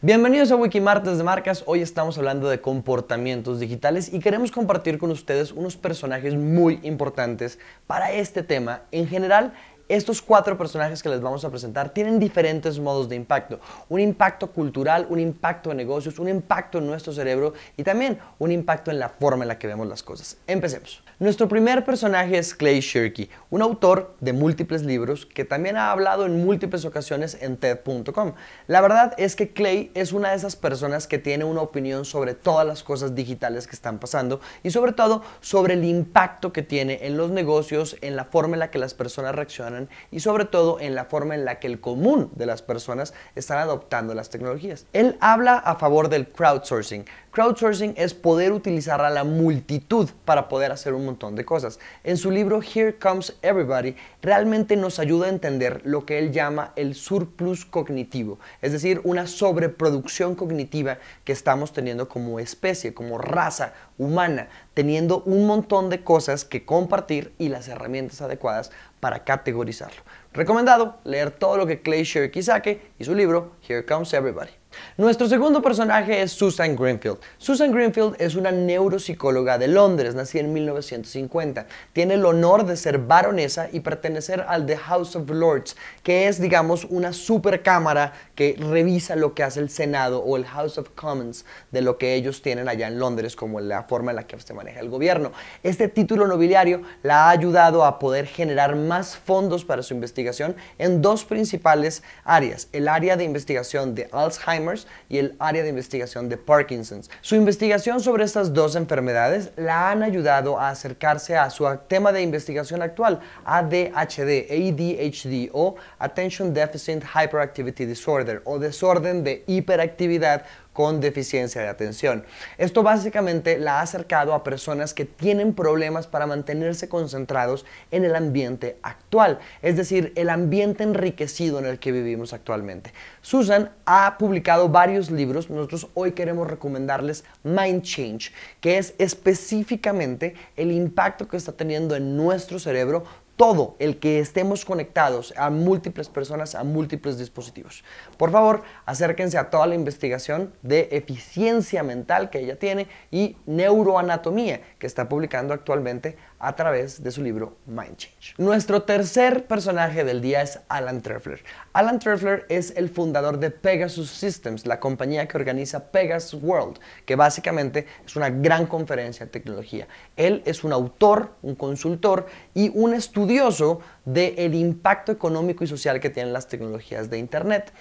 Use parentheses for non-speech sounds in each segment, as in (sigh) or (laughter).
Bienvenidos a Wikimartes de Marcas. Hoy estamos hablando de comportamientos digitales y queremos compartir con ustedes unos personajes muy importantes para este tema en general estos cuatro personajes que les vamos a presentar tienen diferentes modos de impacto. Un impacto cultural, un impacto en negocios, un impacto en nuestro cerebro y también un impacto en la forma en la que vemos las cosas. Empecemos. Nuestro primer personaje es Clay Shirky, un autor de múltiples libros que también ha hablado en múltiples ocasiones en TED.com. La verdad es que Clay es una de esas personas que tiene una opinión sobre todas las cosas digitales que están pasando y sobre todo sobre el impacto que tiene en los negocios, en la forma en la que las personas reaccionan y sobre todo en la forma en la que el común de las personas están adoptando las tecnologías. Él habla a favor del crowdsourcing, Crowdsourcing es poder utilizar a la multitud para poder hacer un montón de cosas. En su libro Here Comes Everybody, realmente nos ayuda a entender lo que él llama el surplus cognitivo, es decir, una sobreproducción cognitiva que estamos teniendo como especie, como raza humana, teniendo un montón de cosas que compartir y las herramientas adecuadas para categorizarlo. Recomendado leer todo lo que Clay Shirky saque y su libro Here Comes Everybody. Nuestro segundo personaje es Susan Greenfield. Susan Greenfield es una neuropsicóloga de Londres, nacida en 1950. Tiene el honor de ser baronesa y pertenecer al The House of Lords, que es, digamos, una supercámara que revisa lo que hace el Senado o el House of Commons de lo que ellos tienen allá en Londres, como la forma en la que se maneja el gobierno. Este título nobiliario la ha ayudado a poder generar más fondos para su investigación en dos principales áreas, el área de investigación de Alzheimer y el área de investigación de Parkinson's. Su investigación sobre estas dos enfermedades la han ayudado a acercarse a su tema de investigación actual, ADHD, ADHD o Attention Deficit Hyperactivity Disorder o desorden de hiperactividad con deficiencia de atención. Esto básicamente la ha acercado a personas que tienen problemas para mantenerse concentrados en el ambiente actual, es decir, el ambiente enriquecido en el que vivimos actualmente. Susan ha publicado varios libros, nosotros hoy queremos recomendarles Mind Change, que es específicamente el impacto que está teniendo en nuestro cerebro todo el que estemos conectados a múltiples personas, a múltiples dispositivos. Por favor, acérquense a toda la investigación de eficiencia mental que ella tiene y neuroanatomía que está publicando actualmente a través de su libro Mind Change. Nuestro tercer personaje del día es Alan Treffler. Alan Treffler es el fundador de Pegasus Systems, la compañía que organiza Pegasus World, que básicamente es una gran conferencia de tecnología. Él es un autor, un consultor y un estudioso del impacto económico y social que tienen las tecnologías de Internet.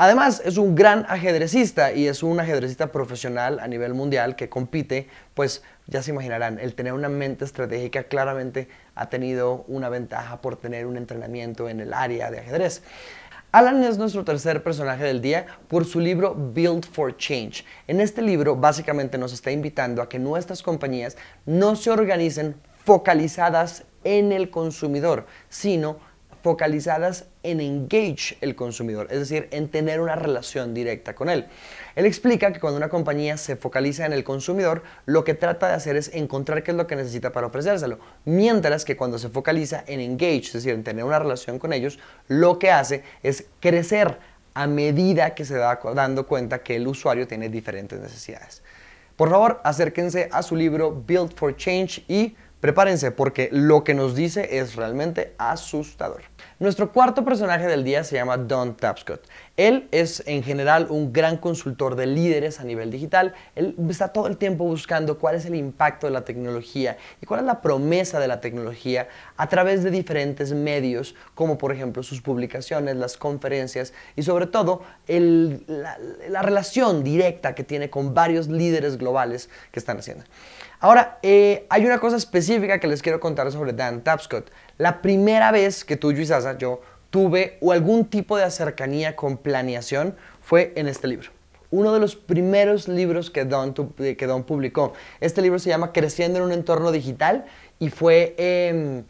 Además, es un gran ajedrecista y es un ajedrecista profesional a nivel mundial que compite, pues ya se imaginarán, el tener una mente estratégica claramente ha tenido una ventaja por tener un entrenamiento en el área de ajedrez. Alan es nuestro tercer personaje del día por su libro Build for Change. En este libro básicamente nos está invitando a que nuestras compañías no se organicen focalizadas en el consumidor, sino focalizadas en engage el consumidor, es decir, en tener una relación directa con él. Él explica que cuando una compañía se focaliza en el consumidor, lo que trata de hacer es encontrar qué es lo que necesita para ofrecérselo, mientras que cuando se focaliza en engage, es decir, en tener una relación con ellos, lo que hace es crecer a medida que se va dando cuenta que el usuario tiene diferentes necesidades. Por favor, acérquense a su libro Build for Change y Prepárense porque lo que nos dice es realmente asustador. Nuestro cuarto personaje del día se llama Don Tapscott. Él es en general un gran consultor de líderes a nivel digital. Él está todo el tiempo buscando cuál es el impacto de la tecnología y cuál es la promesa de la tecnología a través de diferentes medios, como por ejemplo sus publicaciones, las conferencias y sobre todo la, relación directa que tiene con varios líderes globales que están haciendo. Ahora, eh, hay una cosa específica que les quiero contar sobre Dan Tapscott. La primera vez que tú, y yo tuve o algún tipo de acercanía con planeación fue en este libro. Uno de los primeros libros que Don, que Don publicó. Este libro se llama Creciendo en un entorno digital y fue... Em,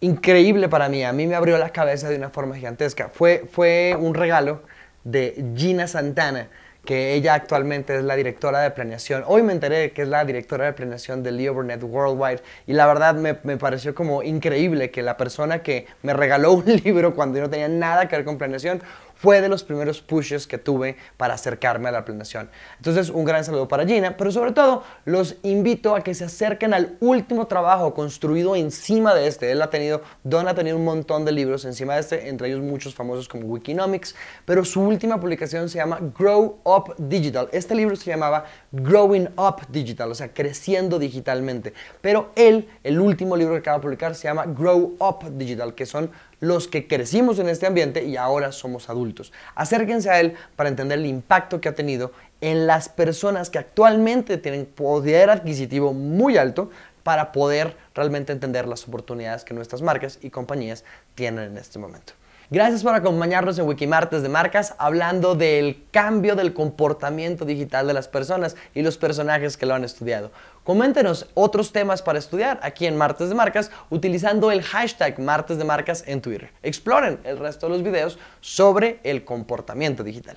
increíble para mí. A mí me abrió la cabeza de una forma gigantesca. fue un regalo de Gina Santana que ella actualmente es la directora de planeación. Hoy me enteré que es la directora de planeación de Leo Burnett Worldwide y la verdad me, me, pareció como increíble que la persona que me regaló (laughs) un libro cuando yo no tenía nada que ver con planeación fue de los primeros pushes que tuve para acercarme a la planeación. Entonces, un gran saludo para Gina, pero sobre todo los invito a que se acerquen al último trabajo construido encima de este. Él ha tenido, Don ha tenido un montón de libros encima de este, entre ellos muchos famosos como Wikinomics, pero su última publicación se llama Grow Up Digital. Este libro se llamaba Growing Up Digital, o sea, creciendo digitalmente. Pero él, el último libro que acaba de publicar, se llama Grow Up Digital, que son los que crecimos en este ambiente y ahora somos adultos. Acérquense a él para entender el impacto que ha tenido en las personas que actualmente tienen poder adquisitivo muy alto para poder realmente entender las oportunidades que nuestras marcas y compañías tienen en este momento. Gracias por acompañarnos en Wikimartes de Marcas hablando del cambio del comportamiento digital de las personas y los personajes que lo han estudiado. Coméntenos otros temas para estudiar aquí en Martes de Marcas utilizando el hashtag Martes de Marcas en Twitter. Exploren el resto de los videos sobre el comportamiento digital.